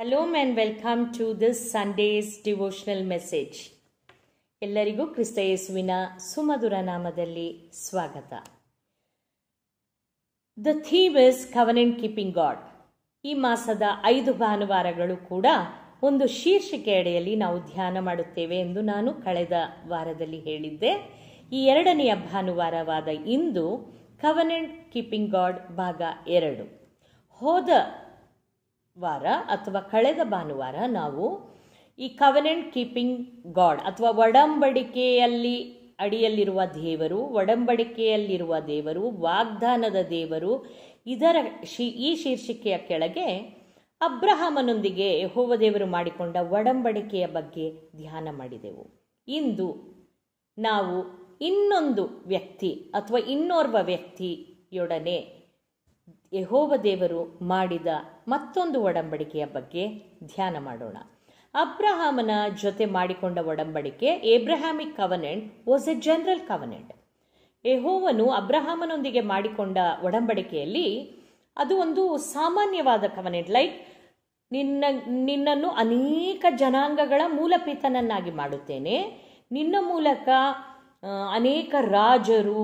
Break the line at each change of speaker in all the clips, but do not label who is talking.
Hello man welcome to this Sunday's devotional message ಎಲ್ಲರಿಗೂ ಕ್ರಿಸ್ತ ಯೇಸುವಿನ ಸುಮಧುರ ನಾಮದಲ್ಲಿ ಸ್ವಾಗತ the theme is covenant keeping God ಈ ಮಾಸದ ಐದು ಭಾನುವಾರಗಳು ಕೂಡ ಒಂದು ಶೀರ್ಷಿಕೆ ಅಡಿಯಲ್ಲಿ ನಾವು ಧ್ಯಾನ ಮಾಡುತ್ತೇವೆ ಎಂದು ನಾನು ಕಳೆದ ವಾರದಲ್ಲಿ ಹೇಳಿದ್ದೆ ಈ ಎರಡನೆಯ ಭಾನುವಾರವಾದ ಇಂದು ಕವನೆಂಟ್ ಕೀಪಿಂಗ್ ಗಾಡ್ ಭಾಗ ಎರಡು ಹೋದ ವಾರ ಅಥವಾ ಕಳೆದ ಭಾನುವಾರ ನಾವು ಈ ಕವನೆಂಟ್ ಕೀಪಿಂಗ್ ಗಾಡ್ ಅಥವಾ ಒಡಂಬಡಿಕೆಯಲ್ಲಿ ಅಡಿಯಲ್ಲಿರುವ ದೇವರು ಒಡಂಬಡಿಕೆಯಲ್ಲಿರುವ ದೇವರು ವಾಗ್ದಾನದ ದೇವರು ಇದರ ಶಿ ಈ ಶೀರ್ಷಿಕೆಯ ಕೆಳಗೆ ಅಬ್ರಹಾಮನೊಂದಿಗೆ ಯಹೋವ ದೇವರು ಮಾಡಿಕೊಂಡ ಒಡಂಬಡಿಕೆಯ ಬಗ್ಗೆ ಧ್ಯಾನ ಮಾಡಿದೆವು ಇಂದು ನಾವು ಇನ್ನೊಂದು ವ್ಯಕ್ತಿ ಅಥವಾ ಇನ್ನೋರ್ವ ವ್ಯಕ್ತಿಯೊಡನೆ ಯಹೋವ ದೇವರು ಮಾಡಿದ ಮತ್ತೊಂದು ಒಡಂಬಡಿಕೆಯ ಬಗ್ಗೆ ಧ್ಯಾನ ಮಾಡೋಣ ಅಬ್ರಹಾಮನ ಜೊತೆ ಮಾಡಿಕೊಂಡ ಒಡಂಬಡಿಕೆ Abrahamic covenant was a general covenant ಯಹೋವನು ಅಬ್ರಹಾಮನೊಂದಿಗೆ ಮಾಡಿಕೊಂಡ ಒಡಂಬಡಿಕೆಯಲ್ಲಿ ಅದು ಒಂದು ಸಾಮಾನ್ಯವಾದ ಕವನೆಂಟ್ ಲೈಕ್ ನಿನ್ನ ನಿನ್ನನ್ನು ಅನೇಕ ಜನಾಂಗಗಳ ಮೂಲಪಿತನನ್ನಾಗಿ ಮಾಡುತ್ತೇನೆ ನಿನ್ನ ಮೂಲಕ ಅನೇಕ ರಾಜರು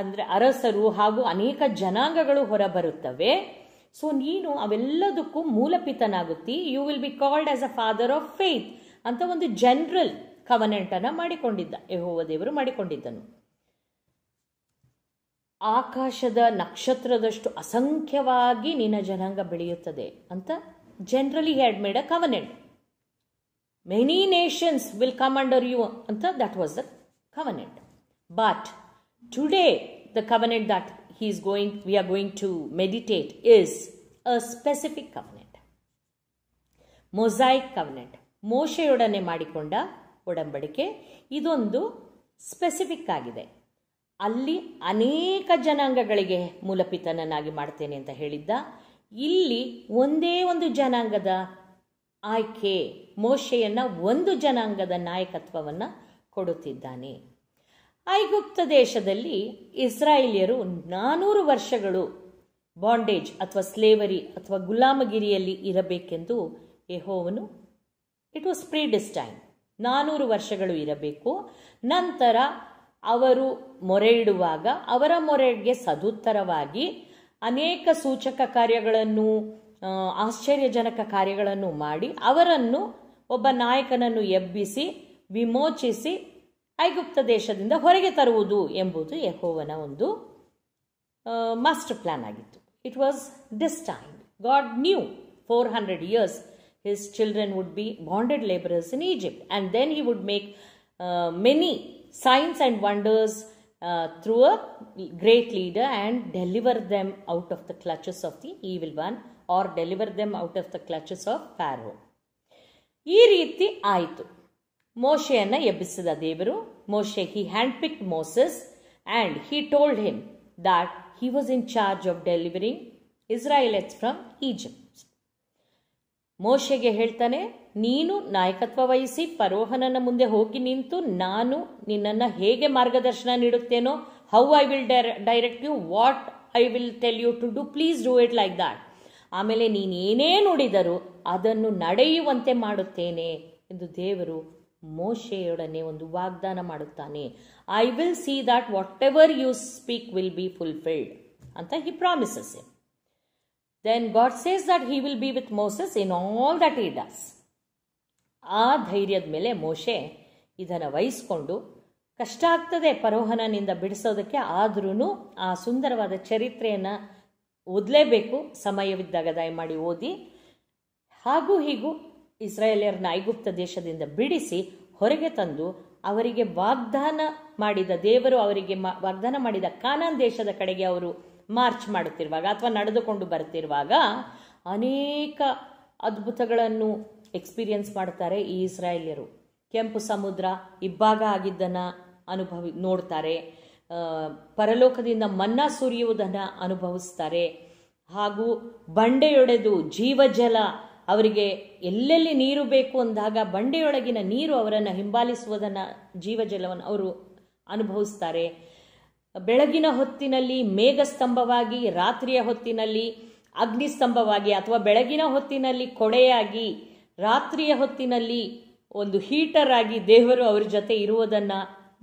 ಅಂದರೆ ಅರಸರು ಹಾಗೂ ಅನೇಕ ಜನಾಂಗಗಳು ಹೊರಬರುತ್ತವೆ ಸೊ ನೀನು ಅವೆಲ್ಲದಕ್ಕೂ ಮೂಲಪಿತನಾಗುತ್ತಿ you will be called as a father of faith ಅಂತ ಒಂದು ಜನರಲ್ ಕವನೆಂಟ್ ಅನ್ನ ಮಾಡಿಕೊಂಡಿದ್ದ ಯಹೋವ ದೇವರು ಮಾಡಿಕೊಂಡಿದ್ದನು ಆಕಾಶದ ನಕ್ಷತ್ರದಷ್ಟು ಅಸಂಖ್ಯವಾಗಿ ನಿನ್ನ ಜನಾಂಗ ಬೆಳೆಯುತ್ತದೆ ಅಂತ generally had made a covenant many nations will come under you ಅಂತ that was the covenant but Today, the covenant that he is going, we are going to meditate is a specific covenant. Mosaic covenant ಮೋಶೆಯೊಡನೆ ಮಾಡಿಕೊಂಡ ಒಡಂಬಡಿಕೆ ಇದೊಂದು specific ಆಗಿದೆ ಅಲ್ಲಿ ಅನೇಕ ಜನಾಂಗಗಳಿಗೆ ಮೂಲಪಿತನನ್ನಾಗಿ ಮಾಡ್ತೇನೆ ಅಂತ ಹೇಳಿದ್ದ ಇಲ್ಲಿ ಒಂದೇ ಒಂದು ಜನಾಂಗದ ಆಯ್ಕೆ ಮೋಶೆಯನ್ನು ಒಂದು ಜನಾಂಗದ ನಾಯಕತ್ವವನ್ನು ಕೊಡುತ್ತಿದ್ದಾನೆ ಐಗುಪ್ತ ದೇಶದಲ್ಲಿ ಇಸ್ರಾಯೇಲಿಯರು ನಾನೂರು ವರ್ಷಗಳು ಬಾಂಡೇಜ್ ಅಥವಾ ಸ್ಲೇವರಿ ಅಥವಾ ಗುಲಾಮಗಿರಿಯಲ್ಲಿ ಇರಬೇಕೆಂದು ಯಹೋವನು ಇಟ್ ವಾಸ್ ಪ್ರೀಡಿಸ್ಟೈನ್ ನಾನೂರು ವರ್ಷಗಳು ಇರಬೇಕು ನಂತರ ಅವರು ಮೊರೆ ಇಡುವಾಗ ಅವರ ಮೊರೆಗೆ ಸದುತ್ತರವಾಗಿ ಅನೇಕ ಸೂಚಕ ಕಾರ್ಯಗಳನ್ನು ಆಶ್ಚರ್ಯಜನಕ ಕಾರ್ಯಗಳನ್ನು ಮಾಡಿ ಅವರನ್ನು ಒಬ್ಬ ನಾಯಕನನ್ನು ಎಬ್ಬಿಸಿ ವಿಮೋಚಿಸಿ ಐಗುಪ್ತ ದೇಶದಿಂದ ಹೊರಗೆ ತರುವುದು ಎಂಬುದು ಯಹೋವನ ಒಂದು ಮಾಸ್ಟರ್ ಪ್ಲಾನ್ ಆಗಿತ್ತು it was time God knew four hundred years his children would be bonded labourers in Egypt and then he would make many signs and wonders through a great leader and deliver them out of the clutches of the evil one or deliver them out of the clutches of Pharaoh ಈ ರೀತಿ ಆಯಿತು ಮೋಶೆಯನ್ನು ಎಬ್ಬಿಸಿದ ದೇವರು ಮೋಶೆ he hand pick Moses and he told him that he was in charge of delivering Israelites from Egypt ಮೋಶೆಗೆ ಹೇಳ್ತಾನೆ ನೀನು ನಾಯಕತ್ವ ವಹಿಸಿ ಪರೋಹನನ ಮುಂದೆ ಹೋಗಿ ನಿಂತು ನಾನು ನಿನ್ನನ್ನು ಹೇಗೆ ಮಾರ್ಗದರ್ಶನ ನೀಡುತ್ತೇನೋ how I will direct you what I will tell you to do please do it like that ಆಮೇಲೆ ನೀನೇನೇ ನೋಡಿದರೂ ಅದನ್ನು ನಡೆಯುವಂತೆ ಮಾಡುತ್ತೇನೆ ಎಂದು ದೇವರು ಮೋಶೆಯೊಡನೆ ಒಂದು ವಾಗ್ದಾನ ಮಾಡುತ್ತಾನೆ I will see that whatever you speak will be fulfilled ಅಂತ he promises then God says that he will be with Moses in all that he does ಆ ಧೈರ್ಯದ ಮೇಲೆ ಮೋಶೆ ಇದನ್ನು ವಹಿಸ್ಕೊಂಡು ಕಷ್ಟ ಆಗ್ತದೆ ಪರೋಹನನಿಂದ ಬಿಡಿಸೋದಕ್ಕೆ ಆದ್ರೂ ಆ ಸುಂದರವಾದ ಚರಿತ್ರೆಯನ್ನು ಓದಲೇಬೇಕು ಸಮಯವಿದ್ದಾಗ ದಯಮಾಡಿ ಓದಿ ಹಾಗೂ ಹೀಗೂ ಇಸ್ರೇಲಿಯರ್ನ ಐಗುಪ್ತ ದೇಶದಿಂದ ಬಿಡಿಸಿ ಹೊರಗೆ ತಂದು ಅವರಿಗೆ ವಾಗ್ದಾನ ಮಾಡಿದ ದೇವರು ಅವರಿಗೆ ವಾಗ್ದಾನ ಮಾಡಿದ ಕಾನಾನ್ ದೇಶದ ಕಡೆಗೆ ಅವರು ಮಾರ್ಚ್ ಮಾಡುತ್ತಿರುವಾಗ ಅಥವಾ ನಡೆದುಕೊಂಡು ಬರುತ್ತಿರುವಾಗ ಅನೇಕ ಅದ್ಭುತಗಳನ್ನು ಎಕ್ಸ್ಪೀರಿಯನ್ಸ್ ಮಾಡ್ತಾರೆ ಈ ಇಸ್ರಾಯೇಲಿಯರು ಕೆಂಪು ಸಮುದ್ರ ಇಬ್ಬಾಗ ಆಗಿದ್ದನ್ನ ಅನುಭವಿ ನೋಡ್ತಾರೆ ಪರಲೋಕದಿಂದ ಮನ್ನಾ ಸುರಿಯುವುದನ್ನು ಅನುಭವಿಸ್ತಾರೆ ಹಾಗೂ ಬಂಡೆಯೊಡೆದು ಜೀವಜಲ ಅವರಿಗೆ ಎಲ್ಲೆಲ್ಲಿ ನೀರು ಬೇಕು ಅಂದಾಗ ಬಂಡೆಯೊಳಗಿನ ನೀರು ಅವರನ್ನು ಹಿಂಬಾಲಿಸುವುದನ್ನು ಜೀವಜಲವನ್ನು ಅವರು ಅನುಭವಿಸ್ತಾರೆ ಬೆಳಗಿನ ಹೊತ್ತಿನಲ್ಲಿ ಮೇಘಸ್ತಂಭವಾಗಿ ರಾತ್ರಿಯ ಹೊತ್ತಿನಲ್ಲಿ ಅಗ್ನಿಸ್ತಂಭವಾಗಿ ಅಥವಾ ಬೆಳಗಿನ ಹೊತ್ತಿನಲ್ಲಿ ಕೊಡೆಯಾಗಿ ರಾತ್ರಿಯ ಹೊತ್ತಿನಲ್ಲಿ ಒಂದು ಹೀಟರ್ ಆಗಿ ದೇವರು ಅವರ ಜೊತೆ ಇರುವುದನ್ನು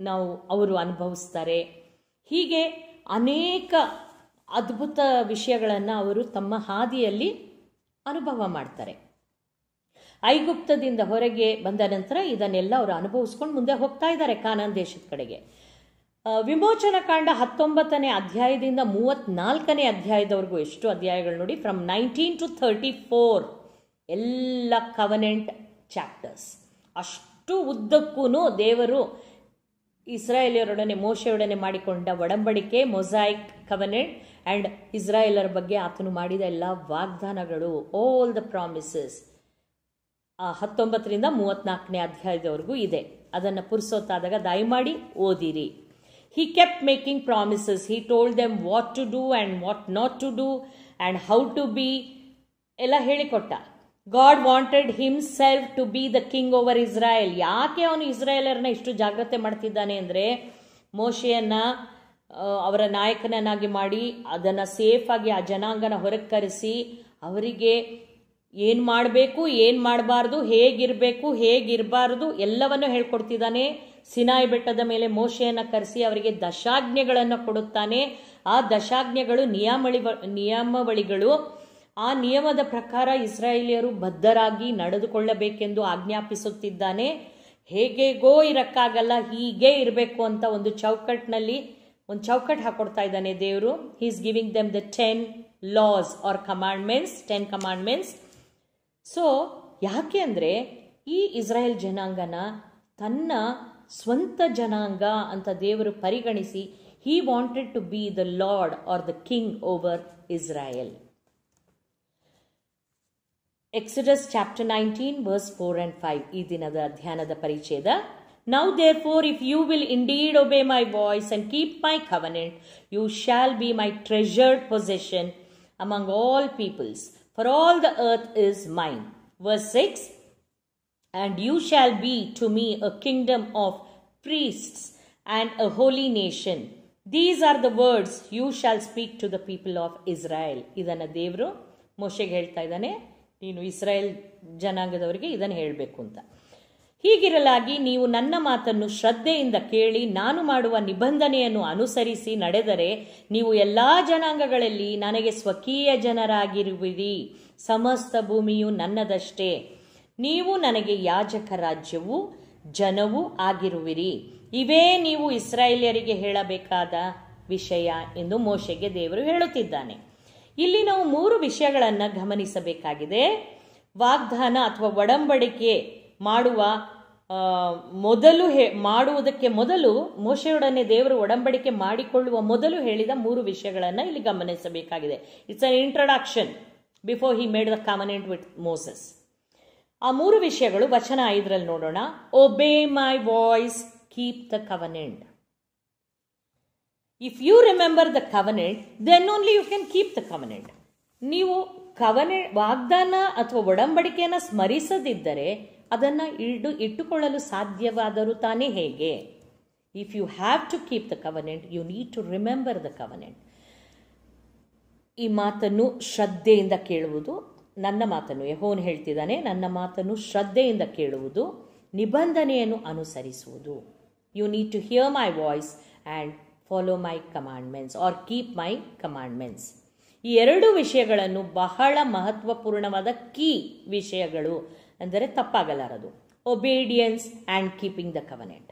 ನಾವು ಅವರು ಅನುಭವಿಸ್ತಾರೆ ಹೀಗೆ ಅನೇಕ ಅದ್ಭುತ ವಿಷಯಗಳನ್ನು ಅವರು ತಮ್ಮ ಹಾದಿಯಲ್ಲಿ ಅನುಭವ ಮಾಡ್ತಾರೆ ಐಗುಪ್ತದಿಂದ ಹೊರಗೆ ಬಂದ ನಂತರ ಇದನ್ನೆಲ್ಲ ಅವರು ಅನುಭವಿಸ್ಕೊಂಡು ಮುಂದೆ ಹೋಗ್ತಾ ಇದ್ದಾರೆ ಕಾನನ್ ದೇಶದ ಕಡೆಗೆ ಕಾಂಡ ಹತ್ತೊಂಬತ್ತನೇ ಅಧ್ಯಾಯದಿಂದ ಮೂವತ್ನಾಲ್ಕನೇ ಅಧ್ಯಾಯದವರೆಗೂ ಎಷ್ಟು ಅಧ್ಯಾಯಗಳು ನೋಡಿ from nineteen to thirty four ಎಲ್ಲ ಕವನೆಂಟ್ ಚಾಪ್ಟರ್ಸ್ ಅಷ್ಟು ಉದ್ದಕ್ಕೂ ದೇವರು ಇಸ್ರಾಯೇಲಿಯರೊಡನೆ ಮೋಶೆಯೊಡನೆ ಮಾಡಿಕೊಂಡ ಒಡಂಬಡಿಕೆ ಮೊಸಾಯಿಕ್ ಕವನೆಂಟ್ ಆ್ಯಂಡ್ ಇಸ್ರಾಯೇಲರ ಬಗ್ಗೆ ಆತನು ಮಾಡಿದ ಎಲ್ಲ ವಾಗ್ದಾನಗಳು ಆಲ್ ದ ಪ್ರಾಮಿಸಸ್ ಹತ್ತೊಂಬತ್ತರಿಂದ ಮೂವತ್ತ್ನಾಲ್ಕನೇ ಅಧ್ಯಾಯದವರೆಗೂ ಇದೆ ಅದನ್ನು ಪುರುಸೋತಾದಾಗ ದಯಮಾಡಿ ಓದಿರಿ he kept making promises he told them what to do and what not to do and how to be ಎಲ್ಲ ಹೇಳಿಕೊಟ್ಟ God wanted himself to be the king over Israel ಯಾಕೆ ಅವನು ಇಸ್ರಾಯೇಲರನ್ನ ಇಷ್ಟು ಜಾಗ್ರತೆ ಮಾಡ್ತಿದ್ದಾನೆ ಅಂದರೆ ಮೋಶೆಯನ್ನು ಅವರ ನಾಯಕನನ್ನಾಗಿ ಮಾಡಿ ಅದನ್ನು ಸೇಫಾಗಿ ಆ ಜನಾಂಗನ ಹೊರಗೆ ಕರೆಸಿ ಅವರಿಗೆ ಏನು ಮಾಡಬೇಕು ಏನು ಮಾಡಬಾರ್ದು ಹೇಗಿರಬೇಕು ಹೇಗಿರಬಾರ್ದು ಎಲ್ಲವನ್ನು ಹೇಳ್ಕೊಡ್ತಿದ್ದಾನೆ ಸಿನಾಯಿ ಬೆಟ್ಟದ ಮೇಲೆ ಮೋಶೆಯನ್ನು ಕರೆಸಿ ಅವರಿಗೆ ದಶಾಜ್ಞೆಗಳನ್ನು ಕೊಡುತ್ತಾನೆ ಆ ದಶಾಜ್ಞೆಗಳು ನಿಯಮಳಿ ನಿಯಮಾವಳಿಗಳು ಆ ನಿಯಮದ ಪ್ರಕಾರ ಇಸ್ರಾಯೇಲಿಯರು ಬದ್ಧರಾಗಿ ನಡೆದುಕೊಳ್ಳಬೇಕೆಂದು ಆಜ್ಞಾಪಿಸುತ್ತಿದ್ದಾನೆ ಹೇಗೆಗೋ ಇರಕ್ಕಾಗಲ್ಲ ಹೀಗೆ ಇರಬೇಕು ಅಂತ ಒಂದು ಚೌಕಟ್ಟಿನಲ್ಲಿ ಒಂದು ಚೌಕಟ್ಟು ಹಾಕೊಡ್ತಾ ಇದ್ದಾನೆ ದೇವರು he is giving them the ten laws or commandments ten commandments so ಯಾಕೆ ಅಂದರೆ ಈ ಇಸ್ರಾಯೇಲ್ ಜನಾಂಗನ ತನ್ನ ಸ್ವಂತ ಜನಾಂಗ ಅಂತ ದೇವರು ಪರಿಗಣಿಸಿ he wanted to be the Lord or the king over Israel Exodus chapter nineteen verse four and five ಈ ದಿನದ ಧ್ಯಾನದ ಪರಿಚಯದ Now therefore, if you will indeed obey my voice and keep my covenant, you shall be my treasured possession among all peoples, for all the earth is mine. Verse 6 And you shall be to me a kingdom of priests and a holy nation. These are the words you shall speak to the people of Israel. ಇದನ್ನು ದೇವರು ಮೋಶೆಗೆ ಹೇಳ್ತಾ ಇದ್ದಾನೆ ನೀನು ಇಸ್ರಾಯೇಲ್ ಜನಾಂಗದವರಿಗೆ ಇದನ್ನು ಹೇಳಬೇಕು ಅಂತ ಹೀಗಿರಲಾಗಿ ನೀವು ನನ್ನ ಮಾತನ್ನು ಶ್ರದ್ಧೆಯಿಂದ ಕೇಳಿ ನಾನು ಮಾಡುವ ನಿಬಂಧನೆಯನ್ನು ಅನುಸರಿಸಿ ನಡೆದರೆ ನೀವು ಎಲ್ಲ ಜನಾಂಗಗಳಲ್ಲಿ ನನಗೆ ಸ್ವಕೀಯ ಜನರಾಗಿರುವಿರಿ ಸಮಸ್ತ ಭೂಮಿಯು ನನ್ನದಷ್ಟೇ ನೀವು ನನಗೆ ಯಾಜಕ ರಾಜ್ಯವೂ ಜನವೂ ಆಗಿರುವಿರಿ ಇವೇ ನೀವು ಇಸ್ರಾಯೇಲಿಯರಿಗೆ ಹೇಳಬೇಕಾದ ವಿಷಯ ಎಂದು ಮೋಶೆಗೆ ದೇವರು ಹೇಳುತ್ತಿದ್ದಾನೆ ಇಲ್ಲಿ ನಾವು ಮೂರು ವಿಷಯಗಳನ್ನು ಗಮನಿಸಬೇಕಾಗಿದೆ ವಾಗ್ದಾನ ಅಥವಾ ಒಡಂಬಡಿಕೆ ಮಾಡುವ ಮೊದಲು ಹೇ ಮಾಡುವುದಕ್ಕೆ ಮೊದಲು ಮೋಶೆಯೊಡನೆ ದೇವರು ಒಡಂಬಡಿಕೆ ಮಾಡಿಕೊಳ್ಳುವ ಮೊದಲು ಹೇಳಿದ ಮೂರು ವಿಷಯಗಳನ್ನು ಇಲ್ಲಿ ಗಮನಿಸಬೇಕಾಗಿದೆ it's an introduction before he made the covenant with Moses ಆ ಮೂರು ವಿಷಯಗಳು ವಚನ ಐದರಲ್ಲಿ ನೋಡೋಣ obey my voice keep the covenant if you remember the covenant then only you can keep the covenant ನೀವು ಕವನೆ ವಾಗ್ದಾನ ಅಥವಾ ಒಡಂಬಡಿಕೆಯನ್ನು ಸ್ಮರಿಸದಿದ್ದರೆ ಅದನ್ನು ಇಡು ಇಟ್ಟುಕೊಳ್ಳಲು ಸಾಧ್ಯವಾದರೂ ತಾನೇ ಹೇಗೆ if you have to keep the covenant you need to remember the covenant ಈ ಮಾತನ್ನು ಶ್ರದ್ಧೆಯಿಂದ ಕೇಳುವುದು ನನ್ನ ಮಾತನ್ನು ಯಹೋನ್ ಹೇಳ್ತಿದ್ದಾನೆ ನನ್ನ ಮಾತನ್ನು ಶ್ರದ್ಧೆಯಿಂದ ಕೇಳುವುದು ನಿಬಂಧನೆಯನ್ನು ಅನುಸರಿಸುವುದು you need to hear my voice and follow my commandments or keep my commandments ಈ ಎರಡು ವಿಷಯಗಳನ್ನು ಬಹಳ ಮಹತ್ವಪೂರ್ಣವಾದ ಕೀ ವಿಷಯಗಳು ಅಂದರೆ ತಪ್ಪಾಗಲಾರದು obedience and keeping the covenant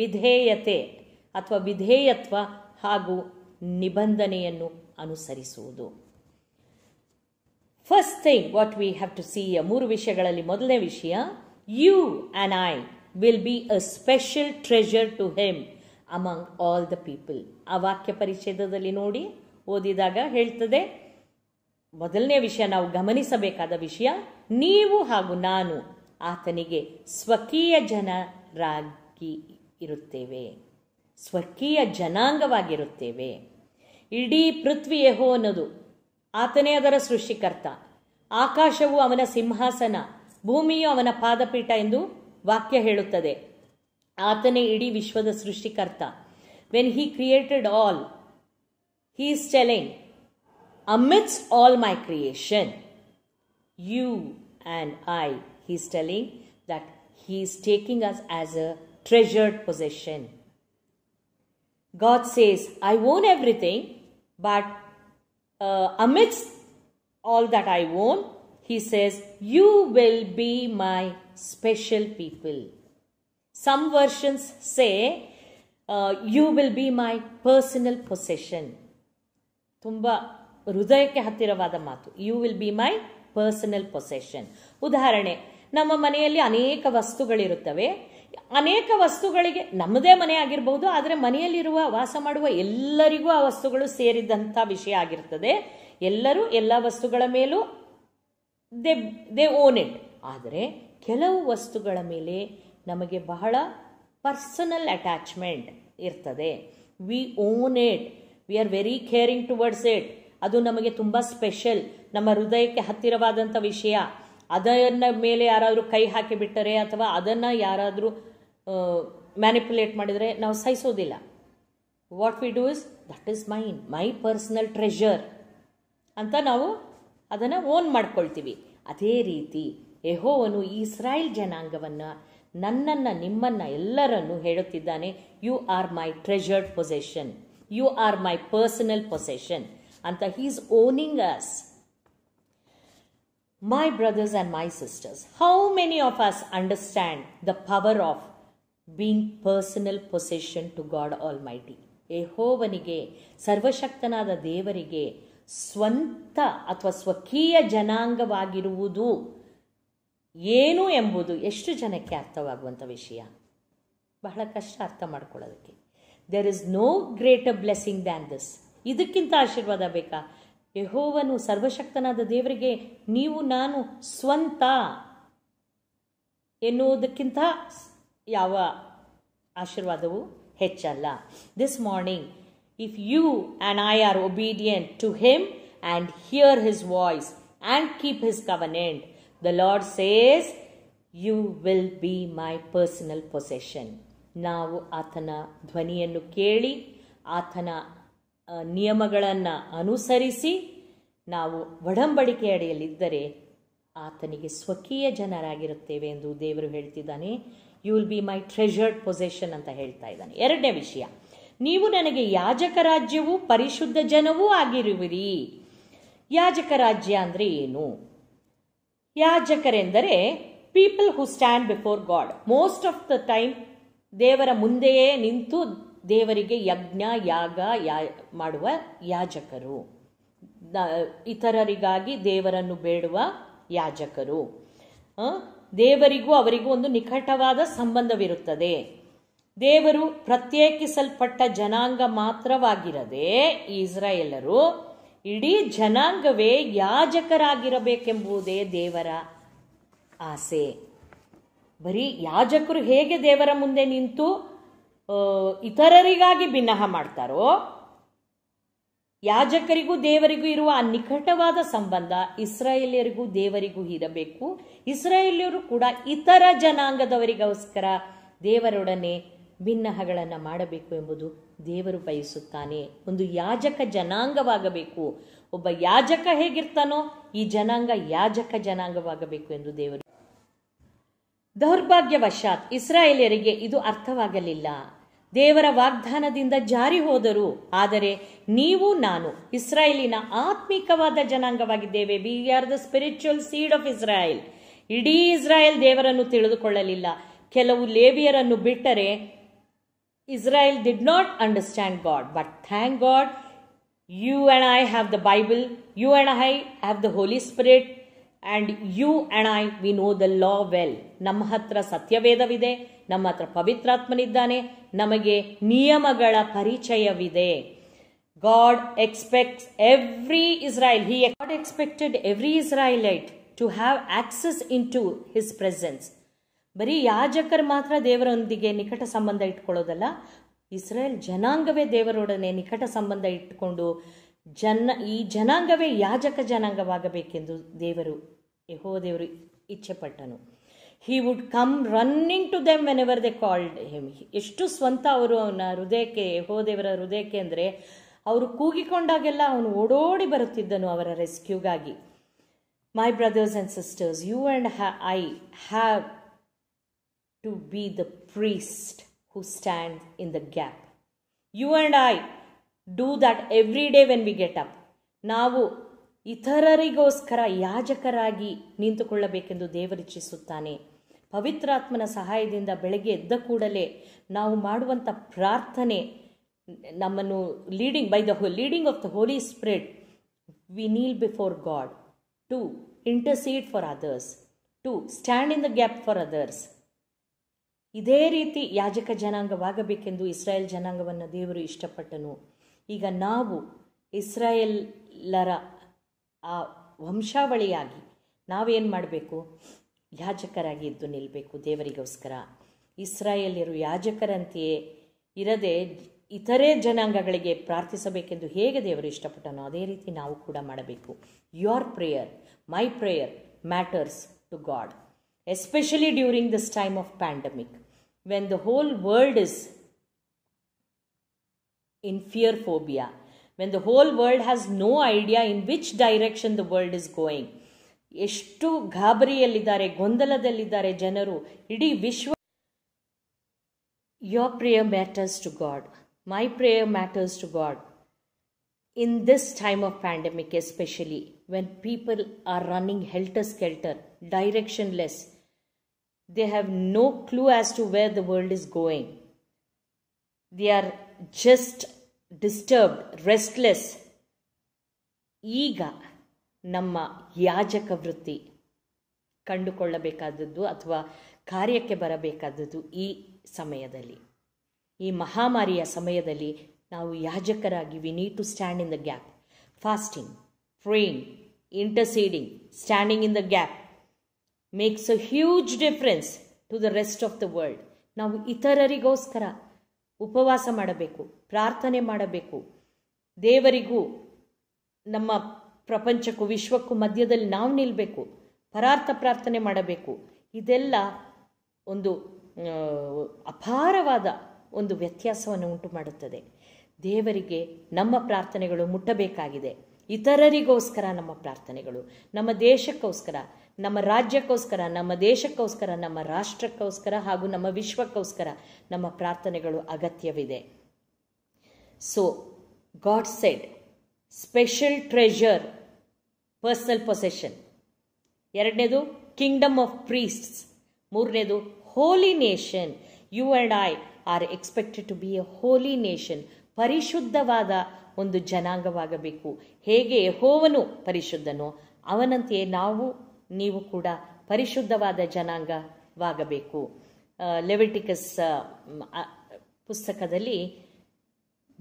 ವಿಧೇಯತೆ ಅಥವಾ ವಿಧೇಯತ್ವ ಹಾಗೂ ನಿಬಂಧನೆಯನ್ನು ಅನುಸರಿಸುವುದು first thing what we have to see ಮೂರು ವಿಷಯಗಳಲ್ಲಿ ಮೊದಲನೇ ವಿಷಯ you and I will be a special treasure to him among all the people ಆ ವಾಕ್ಯ ಪರಿಚ್ಛೇದದಲ್ಲಿ ನೋಡಿ ಓದಿದಾಗ ಹೇಳ್ತದೆ ಮೊದಲನೇ ವಿಷಯ ನಾವು ಗಮನಿಸಬೇಕಾದ ವಿಷಯ ನೀವು ಹಾಗೂ ನಾನು ಆತನಿಗೆ ಸ್ವಕೀಯ ಜನರಾಗಿ ಇರುತ್ತೇವೆ ಸ್ವಕೀಯ ಜನಾಂಗವಾಗಿರುತ್ತೇವೆ ಇಡೀ ಪೃಥ್ವಿ ಯಹೋ ಅನ್ನೋದು ಆತನೇ ಅದರ ಸೃಷ್ಟಿಕರ್ತ ಆಕಾಶವು ಅವನ ಸಿಂಹಾಸನ ಭೂಮಿಯು ಅವನ ಪಾದಪೀಠ ಎಂದು ವಾಕ್ಯ ಹೇಳುತ್ತದೆ ಆತನೇ ಇಡೀ ವಿಶ್ವದ ಸೃಷ್ಟಿಕರ್ತ when he created all He is telling, amidst all my creation, you and I, he is telling that he is taking us as a treasured possession. God says, I own everything, but uh, amidst all that I own, he says, You will be my special people. Some versions say, uh, You will be my personal possession. ತುಂಬ ಹೃದಯಕ್ಕೆ ಹತ್ತಿರವಾದ ಮಾತು you will be my personal possession ಉದಾಹರಣೆ ನಮ್ಮ ಮನೆಯಲ್ಲಿ ಅನೇಕ ವಸ್ತುಗಳಿರುತ್ತವೆ ಅನೇಕ ವಸ್ತುಗಳಿಗೆ ನಮ್ಮದೇ ಮನೆ ಆಗಿರಬಹುದು ಆದರೆ ಮನೆಯಲ್ಲಿರುವ ವಾಸ ಮಾಡುವ ಎಲ್ಲರಿಗೂ ಆ ವಸ್ತುಗಳು ಸೇರಿದಂಥ ವಿಷಯ ಆಗಿರ್ತದೆ ಎಲ್ಲರೂ ಎಲ್ಲ ವಸ್ತುಗಳ ಮೇಲೂ ದೇ ದೆ ಓನ್ ಇಟ್ ಆದರೆ ಕೆಲವು ವಸ್ತುಗಳ ಮೇಲೆ ನಮಗೆ ಬಹಳ ಪರ್ಸನಲ್ ಅಟ್ಯಾಚ್ಮೆಂಟ್ ಇರ್ತದೆ we own it we are very caring towards it ಅದು ನಮಗೆ ತುಂಬ ಸ್ಪೆಷಲ್ ನಮ್ಮ ಹೃದಯಕ್ಕೆ ಹತ್ತಿರವಾದಂಥ ವಿಷಯ ಅದನ್ನ ಮೇಲೆ ಯಾರಾದರೂ ಕೈ ಹಾಕಿಬಿಟ್ಟರೆ ಅಥವಾ ಅದನ್ನು ಯಾರಾದರೂ ಮ್ಯಾನಿಪ್ಯುಲೇಟ್ ಮಾಡಿದರೆ ನಾವು ಸಹಿಸೋದಿಲ್ಲ what we do is that is mine my personal treasure ಅಂತ ನಾವು ಅದನ್ನು ಓನ್ ಮಾಡ್ಕೊಳ್ತೀವಿ ಅದೇ ರೀತಿ ಯಹೋವನು ಇಸ್ರಾಯೇಲ್ ಜನಾಂಗವನ್ನು ನನ್ನನ್ನು ನಿಮ್ಮನ್ನು ಎಲ್ಲರನ್ನು ಹೇಳುತ್ತಿದ್ದಾನೆ you are my treasured possession you are my personal possession ಅಂತ he is owning us my brothers and my sisters how many of us understand the power of being personal possession to God all my mighty ಹೋವನಿಗೆ ಸರ್ವಶಕ್ತನಾದ ದೇವರಿಗೆ ಸ್ವಂತ ಅಥವಾ ಸ್ವಕೀಯ ಜನಾಂಗವಾಗಿರುವುದು ಏನು ಎಂಬುದು ಎಷ್ಟು ಜನಕ್ಕೆ ಅರ್ಥವಾಗುವಂಥ ವಿಷಯ ಬಹಳ ಕಷ್ಟ ಅರ್ಥ ಮಾಡ್ಕೊಳ್ಳೋದಕ್ಕೆ there is no greater blessing than this ಇದಕ್ಕಿಂತ ಆಶೀರ್ವಾದ ಬೇಕಾ ಯಹೋವನು ಸರ್ವಶಕ್ತನಾದ ದೇವರಿಗೆ ನೀವು ನಾನು ಸ್ವಂತ ಎನ್ನುವುದಕ್ಕಿಂತ ಯಾವ ಆಶೀರ್ವಾದವೂ ಹೆಚ್ಚಲ್ಲ this morning if you and I are obedient to him and hear his voice and keep his covenant the Lord says you will be my personal possession ನಾವು ಆತನ ಧ್ವನಿಯನ್ನು ಕೇಳಿ ಆತನ ನಿಯಮಗಳನ್ನು ಅನುಸರಿಸಿ ನಾವು ಒಡಂಬಡಿಕೆ ಅಡಿಯಲ್ಲಿದ್ದರೆ ಆತನಿಗೆ ಸ್ವಕೀಯ ಜನರಾಗಿರುತ್ತೇವೆ ಎಂದು ದೇವರು ಹೇಳ್ತಿದ್ದಾನೆ you will be my treasured possession ಅಂತ ಹೇಳ್ತಾ ಇದ್ದಾನೆ ಎರಡನೇ ವಿಷಯ ನೀವು ನನಗೆ ಯಾಜಕ ರಾಜ್ಯವೂ ಪರಿಶುದ್ಧ ಜನವೂ ಆಗಿರುವಿರಿ ಯಾಜಕ ರಾಜ್ಯ ಅಂದರೆ ಏನು ಯಾಜಕರೆಂದರೆ people who stand before God most of the time ದೇವರ ಮುಂದೆಯೇ ನಿಂತು ದೇವರಿಗೆ ಯಜ್ಞ ಯಾಗ ಯಾ ಮಾಡುವ ಯಾಜಕರು ಇತರರಿಗಾಗಿ ದೇವರನ್ನು ಬೇಡುವ ಯಾಜಕರು ದೇವರಿಗೂ ಅವರಿಗೂ ಒಂದು ನಿಕಟವಾದ ಸಂಬಂಧವಿರುತ್ತದೆ ದೇವರು ಪ್ರತ್ಯೇಕಿಸಲ್ಪಟ್ಟ ಜನಾಂಗ ಮಾತ್ರವಾಗಿರದೆ ಇಸ್ರಾಯೇಲರು ಇಡೀ ಜನಾಂಗವೇ ಯಾಜಕರಾಗಿರಬೇಕೆಂಬುದೇ ದೇವರ ಆಸೆ ಬರೀ ಯಾಜಕರು ಹೇಗೆ ದೇವರ ಮುಂದೆ ನಿಂತು ಇತರರಿಗಾಗಿ ಭಿನ್ನಹ ಮಾಡ್ತಾರೋ ಯಾಜಕರಿಗೂ ದೇವರಿಗೂ ಇರುವ ಆ ನಿಕಟವಾದ ಸಂಬಂಧ ಇಸ್ರಾಯೇಲಿಯರಿಗೂ ದೇವರಿಗೂ ಇರಬೇಕು ಇಸ್ರಾಯೇಲಿಯರು ಕೂಡ ಇತರ ಜನಾಂಗದವರಿಗೋಸ್ಕರ ದೇವರೊಡನೆ ಭಿನ್ನಹಗಳನ್ನು ಮಾಡಬೇಕು ಎಂಬುದು ದೇವರು ಬಯಸುತ್ತಾನೆ ಒಂದು ಯಾಜಕ ಜನಾಂಗವಾಗಬೇಕು ಒಬ್ಬ ಯಾಜಕ ಹೇಗಿರ್ತಾನೋ ಈ ಜನಾಂಗ ಯಾಜಕ ಜನಾಂಗವಾಗಬೇಕು ಎಂದು ದೇವರು ದೌರ್ಭಾಗ್ಯವಶಾತ್ ಇಸ್ರಾಯೇಲಿಯರಿಗೆ ಇದು ಅರ್ಥವಾಗಲಿಲ್ಲ ದೇವರ ವಾಗ್ದಾನದಿಂದ ಜಾರಿ ಹೋದರು ಆದರೆ ನೀವು ನಾನು ಇಸ್ರಾಯೇಲಿನ ಆತ್ಮಿಕವಾದ ಜನಾಂಗವಾಗಿದ್ದೇವೆ we are the spiritual seed of Israel ಇಡೀ ಇಸ್ರಾಯೇಲ್ ದೇವರನ್ನು ತಿಳಿದುಕೊಳ್ಳಲಿಲ್ಲ ಕೆಲವು ಲೇವಿಯರನ್ನು ಬಿಟ್ಟರೆ Israel did not understand God but thank God you and I have the Bible you and I have the Holy Spirit and you and I we know the law well ನಮ್ಮ ಹತ್ರ ಸತ್ಯವೇದವಿದೆ ನಮ್ಮ ಹತ್ರ ಪವಿತ್ರಾತ್ಮನಿದ್ದಾನೆ ನಮಗೆ ನಿಯಮಗಳ ಪರಿಚಯವಿದೆ God expects every Israel he God expected every ಐಟ್ to have access into his presence ಬರೀ ಯಾಜಕರು ಮಾತ್ರ ದೇವರೊಂದಿಗೆ ನಿಕಟ ಸಂಬಂಧ ಇಟ್ಕೊಳ್ಳೋದಲ್ಲ ಇಸ್ರೇಲ್ ಜನಾಂಗವೇ ದೇವರೊಡನೆ ನಿಕಟ ಸಂಬಂಧ ಇಟ್ಟುಕೊಂಡು ಜನ ಈ ಜನಾಂಗವೇ ಯಾಜಕ ಜನಾಂಗವಾಗಬೇಕೆಂದು ದೇವರು ಯಹೋ ದೇವರು ಇಚ್ಛೆಪಟ್ಟನು he would come running to them whenever they called him ಎಷ್ಟು ಸ್ವಂತ ಅವರು ಅವನ ಹೃದಯಕ್ಕೆ ಯಹೋ ದೇವರ ಹೃದಯಕ್ಕೆ ಅಂದರೆ ಅವರು ಕೂಗಿಕೊಂಡಾಗೆಲ್ಲ ಅವನು ಓಡೋಡಿ ಬರುತ್ತಿದ್ದನು ಅವರ ರೆಸ್ಕ್ಯೂಗಾಗಿ my brothers and sisters you and I have to be the priest who stand in the gap you and I do that every day when we get up ನಾವು ಇತರರಿಗೋಸ್ಕರ ಯಾಜಕರಾಗಿ ನಿಂತುಕೊಳ್ಳಬೇಕೆಂದು ದೇವರಿಚ್ಛಿಸುತ್ತಾನೆ ಪವಿತ್ರಾತ್ಮನ ಸಹಾಯದಿಂದ ಬೆಳಗ್ಗೆ ಎದ್ದ ಕೂಡಲೇ ನಾವು ಮಾಡುವಂಥ ಪ್ರಾರ್ಥನೆ ನಮ್ಮನ್ನು leading by the leading of the Holy Spirit we kneel before God to intercede for others to stand in the gap for others ಇದೇ ರೀತಿ ಯಾಜಕ ಜನಾಂಗವಾಗಬೇಕೆಂದು ಇಸ್ರಾಯೇಲ್ ಜನಾಂಗವನ್ನು ದೇವರು ಇಷ್ಟಪಟ್ಟನು ಈಗ ನಾವು ಇಸ್ರಾಯೇಲರ ಆ ವಂಶಾವಳಿಯಾಗಿ ನಾವೇನು ಮಾಡಬೇಕು ಯಾಜಕರಾಗಿ ಇದ್ದು ನಿಲ್ಲಬೇಕು ದೇವರಿಗೋಸ್ಕರ ಇಸ್ರಾಯೇಲ್ಯರು ಯಾಜಕರಂತೆಯೇ ಇರದೆ ಇತರೆ ಜನಾಂಗಗಳಿಗೆ ಪ್ರಾರ್ಥಿಸಬೇಕೆಂದು ಹೇಗೆ ದೇವರು ಇಷ್ಟಪಟ್ಟನೋ ಅದೇ ರೀತಿ ನಾವು ಕೂಡ ಮಾಡಬೇಕು your prayer my prayer matters to God especially during this time of pandemic when the whole world is in fear phobia, when the whole world has no idea in which direction the world is going. ಎಷ್ಟು ಗಾಬರಿಯಲ್ಲಿದ್ದಾರೆ ಗೊಂದಲದಲ್ಲಿದ್ದಾರೆ ಜನರು ಇಡೀ ವಿಶ್ವ your prayer matters to God my prayer matters to God in this time of pandemic especially when people are running helter skelter directionless they have no clue as to where the world is going they are just disturbed restless ಈಗ ನಮ್ಮ ಯಾಜಕ ವೃತ್ತಿ ಕಂಡುಕೊಳ್ಳಬೇಕಾದದ್ದು ಅಥವಾ ಕಾರ್ಯಕ್ಕೆ ಬರಬೇಕಾದದ್ದು ಈ ಸಮಯದಲ್ಲಿ ಈ ಮಹಾಮಾರಿಯ ಸಮಯದಲ್ಲಿ ನಾವು ಯಾಜಕರಾಗಿ we need to stand in the gap fasting praying interceding standing in the gap makes a huge difference to the rest of the world ನಾವು ಇತರರಿಗೋಸ್ಕರ ಉಪವಾಸ ಮಾಡಬೇಕು ಪ್ರಾರ್ಥನೆ ಮಾಡಬೇಕು ದೇವರಿಗೂ ನಮ್ಮ ಪ್ರಪಂಚಕ್ಕೂ ವಿಶ್ವಕ್ಕೂ ಮಧ್ಯದಲ್ಲಿ ನಾವು ನಿಲ್ಲಬೇಕು ಪರಾರ್ಥ ಪ್ರಾರ್ಥನೆ ಮಾಡಬೇಕು ಇದೆಲ್ಲ ಒಂದು ಅಪಾರವಾದ ಒಂದು ವ್ಯತ್ಯಾಸವನ್ನು ಉಂಟು ಮಾಡುತ್ತದೆ ದೇವರಿಗೆ ನಮ್ಮ ಪ್ರಾರ್ಥನೆಗಳು ಮುಟ್ಟಬೇಕಾಗಿದೆ ಇತರರಿಗೋಸ್ಕರ ನಮ್ಮ ಪ್ರಾರ್ಥನೆಗಳು ನಮ್ಮ ದೇಶಕ್ಕೋಸ್ಕರ ನಮ್ಮ ರಾಜ್ಯಕ್ಕೋಸ್ಕರ ನಮ್ಮ ದೇಶಕ್ಕೋಸ್ಕರ ನಮ್ಮ ರಾಷ್ಟ್ರಕ್ಕೋಸ್ಕರ ಹಾಗೂ ನಮ್ಮ ವಿಶ್ವಕ್ಕೋಸ್ಕರ ನಮ್ಮ ಪ್ರಾರ್ಥನೆಗಳು ಅಗತ್ಯವಿದೆ so God said special treasure personal possession ಎರಡನೇದು ಕಿಂಗ್ಡಮ್ ಆಫ್ ಪ್ರೀಸ್ಟ್ಸ್ ಮೂರನೇದು holy nation you and I are expected to be a holy nation ಪರಿಶುದ್ಧವಾದ ಒಂದು ಜನಾಂಗವಾಗಬೇಕು ಹೇಗೆ ಯಹೋವನು ಪರಿಶುದ್ಧನೋ ಅವನಂತೆಯೇ ನಾವು ನೀವು ಕೂಡ ಪರಿಶುದ್ಧವಾದ ಜನಾಂಗವಾಗಬೇಕು ಲೆವೆಟಿಕಸ್ ಪುಸ್ತಕದಲ್ಲಿ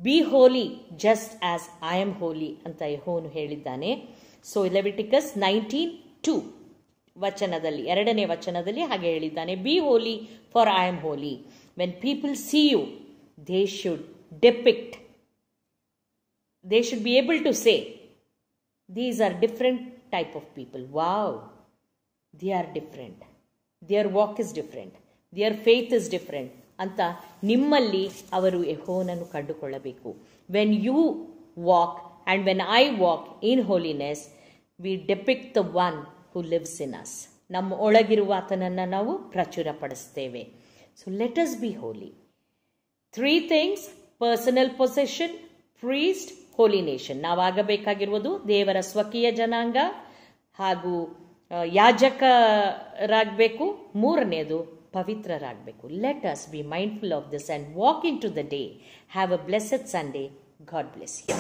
be holy just as I am holy ಅಂತ ಹೋನು ಹೇಳಿದ್ದಾನೆ ಸೊ ಲೆವೆಟಿಕಸ್ ನೈನ್ಟೀನ್ ಟು ವಚನದಲ್ಲಿ ಎರಡನೇ ವಚನದಲ್ಲಿ ಹಾಗೆ ಹೇಳಿದ್ದಾನೆ be holy for I am holy when people see you they should depict they should be able to say these are different type of people wow they are different their walk is different their faith is different ಅಂತ ನಿಮ್ಮಲ್ಲಿ ಅವರು ಯಹೋನನ್ನು ಕಂಡುಕೊಳ್ಳಬೇಕು when you walk and when I walk in holiness we depict the one who lives in us ನಮ್ಮ ಒಳಗಿರುವ ಆತನನ್ನು ನಾವು ಪ್ರಚುರಪಡಿಸ್ತೇವೆ so let us be holy three things personal possession priest holy nation ನಾವಾಗಬೇಕಾಗಿರುವುದು ದೇವರ ಸ್ವಕೀಯ ಜನಾಂಗ ಹಾಗೂ ಯಾಜಕರಾಗಬೇಕು ಮೂರನೇದು ಪವಿತ್ರರಾಗಬೇಕು let us be mindful of this and walk in to the day have a blessed Sunday God bless you